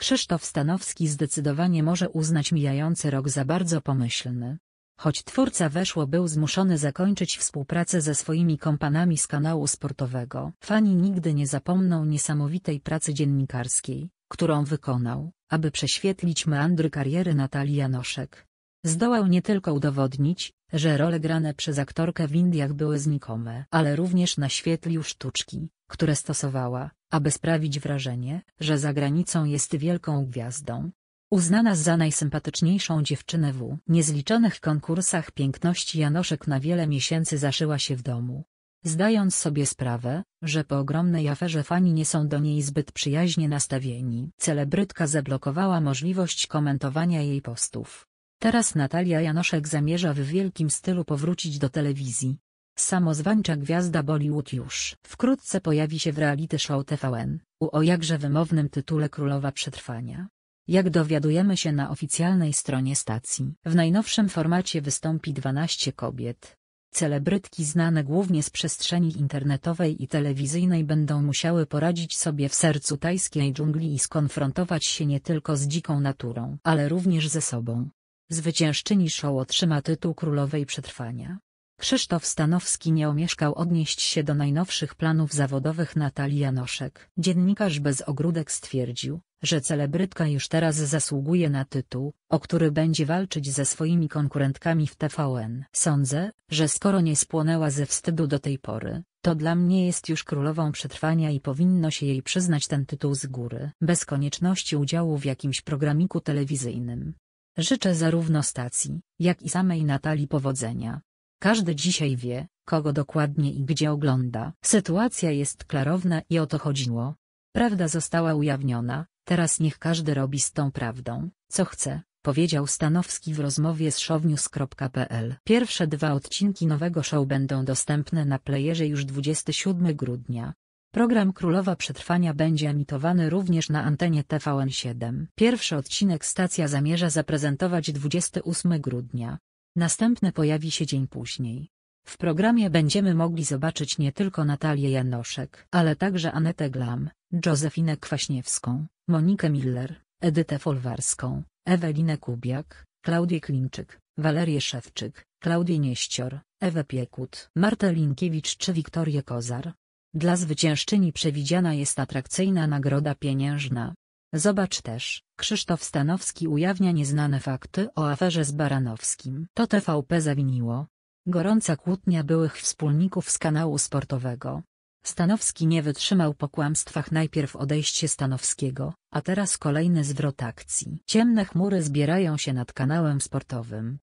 Krzysztof Stanowski zdecydowanie może uznać mijający rok za bardzo pomyślny. Choć twórca weszło był zmuszony zakończyć współpracę ze swoimi kompanami z kanału sportowego. Fani nigdy nie zapomną niesamowitej pracy dziennikarskiej, którą wykonał, aby prześwietlić meandry kariery Natalii Janoszek. Zdołał nie tylko udowodnić, że role grane przez aktorkę w Indiach były znikome, ale również naświetlił sztuczki, które stosowała, aby sprawić wrażenie, że za granicą jest wielką gwiazdą. Uznana za najsympatyczniejszą dziewczynę w niezliczonych konkursach piękności Janoszek na wiele miesięcy zaszyła się w domu. Zdając sobie sprawę, że po ogromnej aferze fani nie są do niej zbyt przyjaźnie nastawieni, celebrytka zablokowała możliwość komentowania jej postów. Teraz Natalia Janoszek zamierza w wielkim stylu powrócić do telewizji. Samozwańcza gwiazda Bollywood już wkrótce pojawi się w reality show TVN, u o jakże wymownym tytule Królowa Przetrwania. Jak dowiadujemy się na oficjalnej stronie stacji, w najnowszym formacie wystąpi 12 kobiet. Celebrytki znane głównie z przestrzeni internetowej i telewizyjnej będą musiały poradzić sobie w sercu tajskiej dżungli i skonfrontować się nie tylko z dziką naturą, ale również ze sobą. Zwyciężczyni show otrzyma tytuł Królowej Przetrwania. Krzysztof Stanowski nie omieszkał odnieść się do najnowszych planów zawodowych Natalii Janoszek. Dziennikarz bez ogródek stwierdził, że celebrytka już teraz zasługuje na tytuł, o który będzie walczyć ze swoimi konkurentkami w TVN. Sądzę, że skoro nie spłonęła ze wstydu do tej pory, to dla mnie jest już królową przetrwania i powinno się jej przyznać ten tytuł z góry, bez konieczności udziału w jakimś programiku telewizyjnym. Życzę zarówno stacji, jak i samej Natalii powodzenia. Każdy dzisiaj wie, kogo dokładnie i gdzie ogląda. Sytuacja jest klarowna i o to chodziło. Prawda została ujawniona, teraz niech każdy robi z tą prawdą, co chce, powiedział Stanowski w rozmowie z shownews.pl. Pierwsze dwa odcinki nowego show będą dostępne na playerze już 27 grudnia. Program Królowa Przetrwania będzie emitowany również na antenie TVN7. Pierwszy odcinek stacja zamierza zaprezentować 28 grudnia. Następny pojawi się dzień później. W programie będziemy mogli zobaczyć nie tylko Natalię Janoszek, ale także Anetę Glam, Józefinę Kwaśniewską, Monikę Miller, Edytę Folwarską, Ewelinę Kubiak, Klaudię Klimczyk, Walerię Szewczyk, Klaudię Nieścior, Ewę Piekut, Martę Linkiewicz czy Wiktorię Kozar. Dla zwyciężczyni przewidziana jest atrakcyjna nagroda pieniężna. Zobacz też, Krzysztof Stanowski ujawnia nieznane fakty o aferze z Baranowskim. To TVP zawiniło. Gorąca kłótnia byłych wspólników z kanału sportowego. Stanowski nie wytrzymał po kłamstwach najpierw odejście Stanowskiego, a teraz kolejny zwrot akcji. Ciemne chmury zbierają się nad kanałem sportowym.